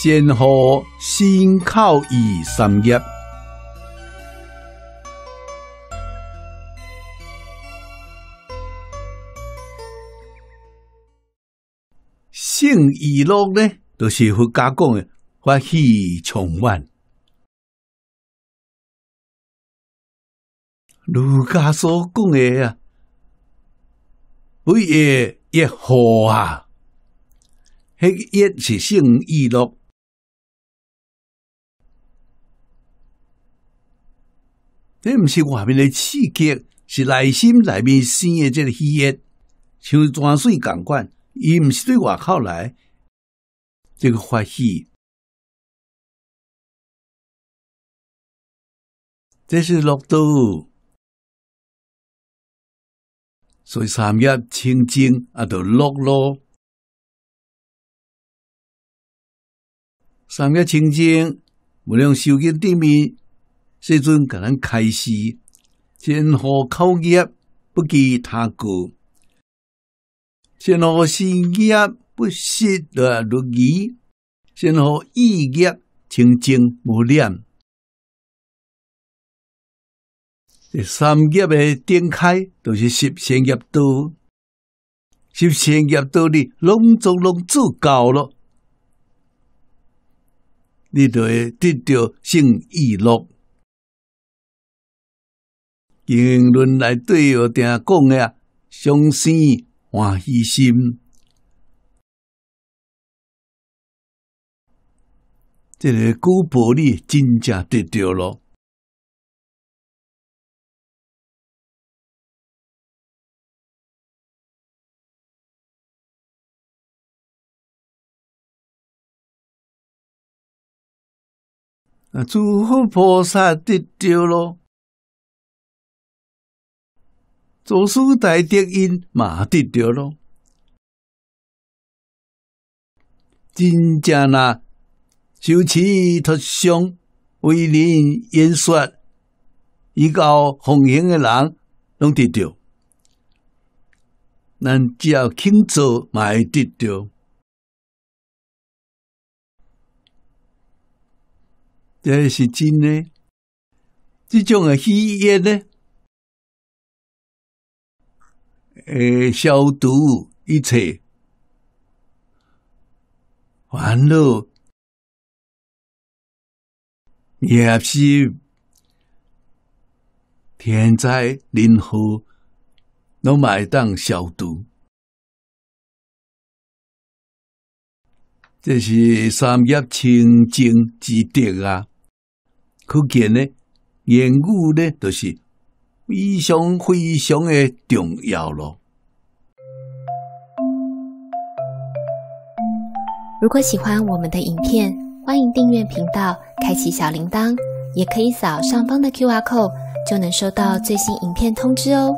先后兴靠鱼三业，兴娱乐呢，是佛家讲的欢喜重温。儒家所讲的为业业好啊，业是兴娱乐。这毋是外面的刺激，是内心内面生嘅即个喜悦，像泉水感官，伊毋是对外口来，即个欢喜。这是落道，所以三月清净啊，就落咯。三月清净，无用修剪地面。世阵格咱开始，先后口业不计他过，先后心业不息的落意，先后意业清净无念。第三业的展开，就是十善业道，十善业道里，拢做拢做够了，你会得到性意乐。评论来对我定讲呀，相信欢喜心，这个古伯力真正得着了。啊，诸佛菩萨得着了。祖师大德因嘛得着咯。真正啊修持脱相，为人演说，依靠奉行诶人拢得着。咱只要肯做，嘛会得着。这是真诶，即种诶喜悦呢？诶，消毒一切，完了，也是天灾人祸，都买当消毒。这是三业清净之德啊！可见呢，言语呢，就是。非常非常的重要了。如果喜欢我们的影片，欢迎订阅频道，开启小铃铛，也可以扫上方的 Q R code，就能收到最新影片通知哦。